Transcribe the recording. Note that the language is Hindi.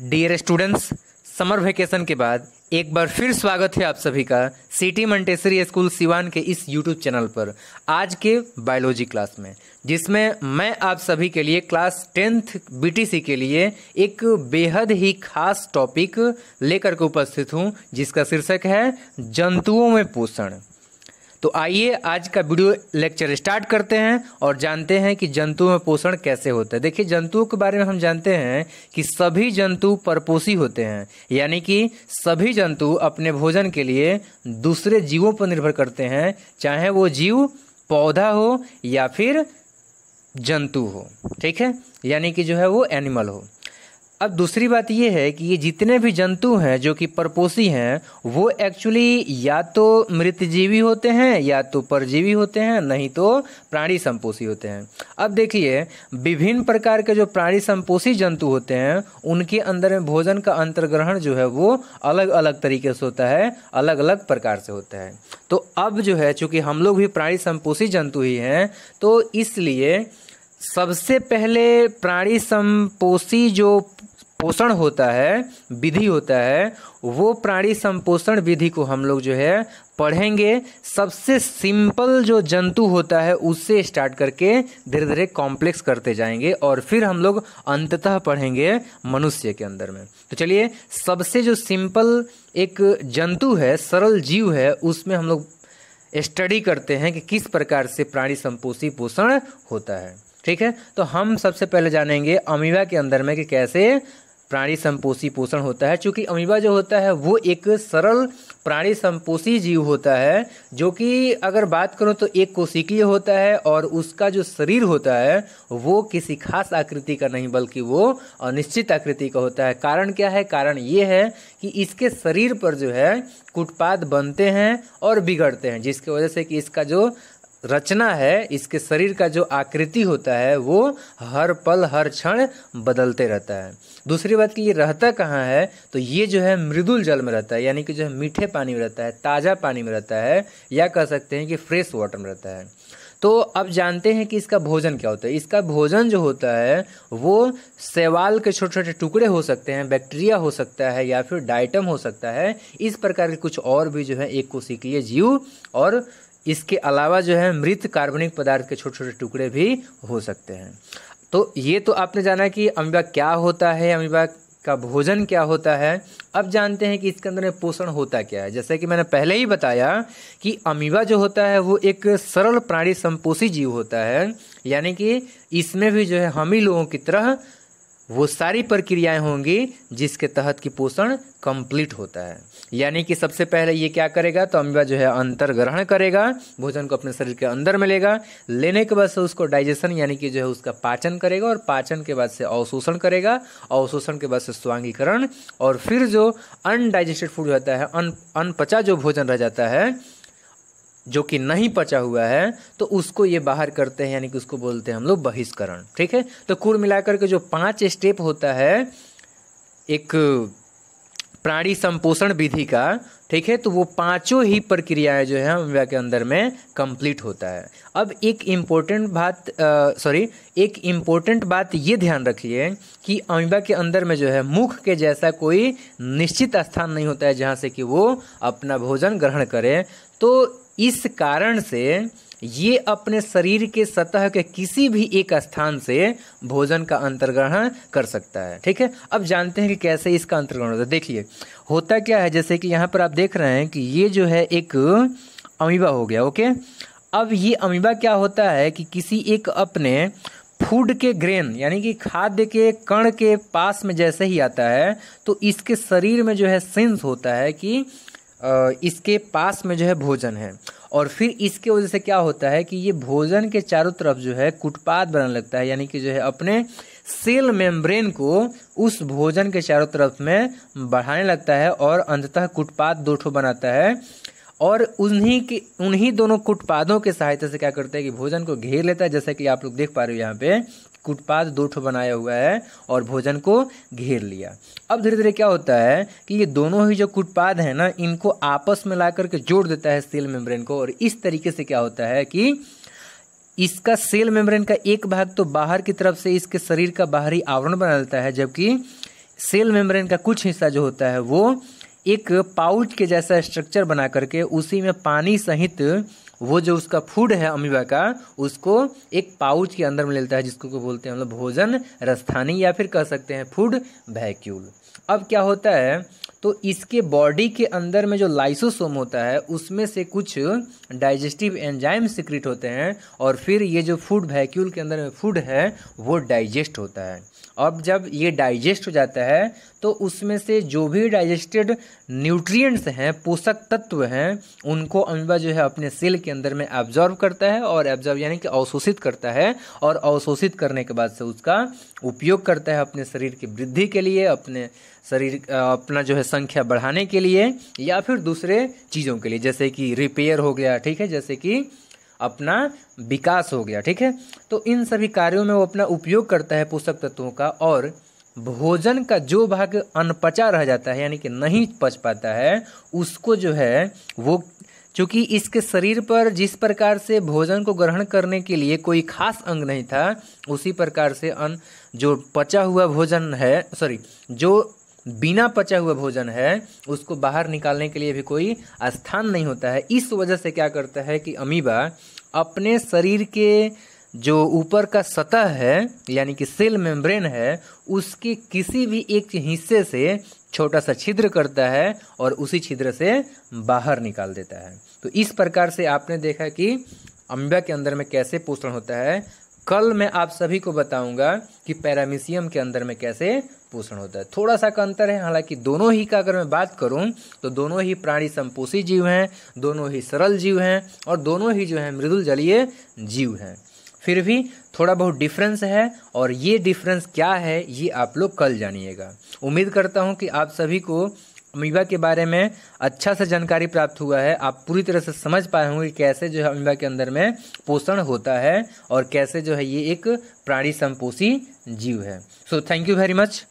डियर स्टूडेंट्स समर वेकेशन के बाद एक बार फिर स्वागत है आप सभी का सिटी मंटेसरी स्कूल सिवान के इस यूट्यूब चैनल पर आज के बायोलॉजी क्लास में जिसमें मैं आप सभी के लिए क्लास टेंथ बीटीसी के लिए एक बेहद ही खास टॉपिक लेकर के उपस्थित हूँ जिसका शीर्षक है जंतुओं में पोषण तो आइए आज का वीडियो लेक्चर स्टार्ट करते हैं और जानते हैं कि जंतुओं में पोषण कैसे होता है देखिए जंतुओं के बारे में हम जानते हैं कि सभी जंतु परपोषी होते हैं यानी कि सभी जंतु अपने भोजन के लिए दूसरे जीवों पर निर्भर करते हैं चाहे वो जीव पौधा हो या फिर जंतु हो ठीक है यानी कि जो है वो एनिमल हो अब दूसरी बात यह है कि ये जितने भी जंतु हैं जो कि परपोषी हैं वो एक्चुअली या तो मृतजीवी होते हैं या तो परजीवी होते हैं नहीं तो प्राणी संपोषी होते हैं अब देखिए विभिन्न प्रकार के जो प्राणी संपोषी जंतु होते हैं उनके अंदर में भोजन का अंतर्ग्रहण जो है वो अलग अलग तरीके से होता है अलग अलग प्रकार से होता है तो अब जो है चूँकि हम लोग भी प्राणी संपोषी जंतु ही हैं तो इसलिए सबसे पहले प्राणी संपोषी जो पोषण होता है विधि होता है वो प्राणी संपोषण विधि को हम लोग जो है पढ़ेंगे सबसे सिंपल जो जंतु होता है उससे स्टार्ट करके धीरे धीरे कॉम्प्लेक्स करते जाएंगे और फिर हम लोग अंततः पढ़ेंगे मनुष्य के अंदर में तो चलिए सबसे जो सिंपल एक जंतु है सरल जीव है उसमें हम लोग स्टडी करते हैं कि किस प्रकार से प्राणी संपोषी पोषण होता है ठीक है तो हम सबसे पहले जानेंगे अमीबा के अंदर में कि कैसे प्राणी संपोषी पोषण होता है क्योंकि अमीबा जो होता है वो एक सरल प्राणी संपोषी जीव होता है जो कि अगर बात करो तो एक कोशिकीय होता है और उसका जो शरीर होता है वो किसी खास आकृति का नहीं बल्कि वो अनिश्चित आकृति का होता है कारण क्या है कारण ये है कि इसके शरीर पर जो है कुटपात बनते हैं और बिगड़ते हैं जिसकी वजह से कि इसका जो रचना है इसके शरीर का जो आकृति होता है वो हर पल हर क्षण बदलते रहता है दूसरी बात कि ये रहता कहाँ है तो ये जो है मृदुल जल में रहता है यानी कि जो है मीठे पानी में रहता है ताज़ा पानी में रहता है या कह सकते हैं कि फ्रेश वाटर में रहता है तो अब जानते हैं कि इसका भोजन क्या होता है इसका भोजन जो होता है वो सेवाल के छोटे छोटे टुकड़े हो सकते हैं बैक्टीरिया हो सकता है या फिर डाइटम हो सकता है इस प्रकार के कुछ और भी जो है एक कोशिकीय जीव और इसके अलावा जो है मृत कार्बनिक पदार्थ के छोटे छोटे टुकड़े भी हो सकते हैं तो ये तो आपने जाना कि अमीबा क्या होता है अमीबा का भोजन क्या होता है अब जानते हैं कि इसके अंदर में पोषण होता क्या है जैसे कि मैंने पहले ही बताया कि अमीबा जो होता है वो एक सरल प्राणी संपोषी जीव होता है यानी कि इसमें भी जो है हम ही लोगों की तरह वो सारी प्रक्रियाएं होंगी जिसके तहत की पोषण कंप्लीट होता है यानी कि सबसे पहले ये क्या करेगा तो अम्बा जो है अंतर ग्रहण करेगा भोजन को अपने शरीर के अंदर में लेगा लेने के बाद से उसको डाइजेशन यानी कि जो है उसका पाचन करेगा और पाचन के बाद से अवशोषण करेगा अवशोषण के बाद से स्वांगीकरण और फिर जो अनडाइजेस्टेड फूड रहता है अन अनपचा जो भोजन रह जाता है जो कि नहीं पचा हुआ है तो उसको ये बाहर करते हैं यानी कि उसको बोलते हैं हम लोग बहिष्करण ठीक है तो कुल मिलाकर के जो पांच स्टेप होता है एक प्राणी संपोषण विधि का ठीक है तो वो पांचों ही प्रक्रियाएं जो है अमव्या के अंदर में कंप्लीट होता है अब एक इम्पोर्टेंट बात सॉरी एक इम्पोर्टेंट बात ये ध्यान रखिए कि अमीबा के अंदर में जो है मुख के जैसा कोई निश्चित स्थान नहीं होता है जहाँ से कि वो अपना भोजन ग्रहण करे तो इस कारण से ये अपने शरीर के सतह के किसी भी एक स्थान से भोजन का अंतर्ग्रहण कर सकता है ठीक है अब जानते हैं कि कैसे इसका अंतर्ग्रहण होता है देखिए होता क्या है जैसे कि यहाँ पर आप देख रहे हैं कि ये जो है एक अमीबा हो गया ओके अब ये अमीबा क्या होता है कि किसी एक अपने फूड के ग्रेन यानी कि खाद्य के कण के पास में जैसे ही आता है तो इसके शरीर में जो है सेंस होता है कि इसके पास में जो है भोजन है और फिर इसके वजह से क्या होता है कि ये भोजन के चारों तरफ जो है कुटपात बनने लगता है यानी कि जो है अपने सेल मेम्ब्रेन को उस भोजन के चारों तरफ में बढ़ाने लगता है और अंततः कुटपात दो ठो बनाता है और उन्हीं के उन्हीं दोनों कुटपादों के सहायता से क्या करता है कि भोजन को घेर लेता है जैसा कि आप लोग देख पा रहे हो यहाँ पे कुटपात दो ठो बनाया हुआ है और भोजन को घेर लिया अब धीरे धीरे क्या होता है कि ये दोनों ही जो कुटपाद है ना इनको आपस में ला करके जोड़ देता है सेल मेम्ब्रेन को और इस तरीके से क्या होता है कि इसका सेल मेम्ब्रेन का एक भाग तो बाहर की तरफ से इसके शरीर का बाहरी आवरण बना देता है जबकि सेल मेम्ब्रेन का कुछ हिस्सा जो होता है वो एक पाउच के जैसा स्ट्रक्चर बना करके उसी में पानी सहित वो जो उसका फूड है अमीबा का उसको एक पाउच के अंदर में लेता है जिसको को बोलते हैं हम मतलब लोग भोजन रस्थानी या फिर कह सकते हैं फूड वैक्यूल अब क्या होता है तो इसके बॉडी के अंदर में जो लाइसोसोम होता है उसमें से कुछ डाइजेस्टिव एंजाइम सिक्रिट होते हैं और फिर ये जो फूड वैक्यूल के अंदर में फूड है वो डाइजेस्ट होता है अब जब ये डाइजेस्ट हो जाता है तो उसमें से जो भी डाइजेस्टेड न्यूट्रिएंट्स हैं पोषक तत्व हैं उनको अमीबा जो है अपने सेल के अंदर में एब्जॉर्व करता है और एब्जॉर्व यानी कि अवशोषित करता है और अवशोषित करने के बाद से उसका उपयोग करता है अपने शरीर की वृद्धि के लिए अपने शरीर अपना जो है संख्या बढ़ाने के लिए या फिर दूसरे चीज़ों के लिए जैसे कि रिपेयर हो गया ठीक है जैसे कि अपना विकास हो गया ठीक है तो इन सभी कार्यों में वो अपना उपयोग करता है पोषक तत्वों का और भोजन का जो भाग अनपचा रह जाता है यानी कि नहीं पच पाता है उसको जो है वो चूँकि इसके शरीर पर जिस प्रकार से भोजन को ग्रहण करने के लिए कोई खास अंग नहीं था उसी प्रकार से अन जो पचा हुआ भोजन है सॉरी जो बिना पचा हुआ भोजन है उसको बाहर निकालने के लिए भी कोई स्थान नहीं होता है इस वजह से क्या करता है कि अमीबा अपने शरीर के जो ऊपर का सतह है यानी कि सेल मेम्ब्रेन है उसके किसी भी एक हिस्से से छोटा सा छिद्र करता है और उसी छिद्र से बाहर निकाल देता है तो इस प्रकार से आपने देखा कि अम्बा के अंदर में कैसे पोषण होता है कल मैं आप सभी को बताऊंगा कि पैरामीशियम के अंदर में कैसे पोषण होता है थोड़ा सा का अंतर है हालांकि दोनों ही का अगर मैं बात करूं तो दोनों ही प्राणी संपोषी जीव हैं दोनों ही सरल जीव हैं और दोनों ही जो हैं मृदुल जलीय जीव हैं फिर भी थोड़ा बहुत डिफरेंस है और ये डिफरेंस क्या है ये आप लोग कल जानिएगा उम्मीद करता हूँ कि आप सभी को अमीबा के बारे में अच्छा से जानकारी प्राप्त हुआ है आप पूरी तरह से समझ पाए होंगे कैसे जो है अमीबा के अंदर में पोषण होता है और कैसे जो है ये एक प्राणी संपोषी जीव है so thank you very much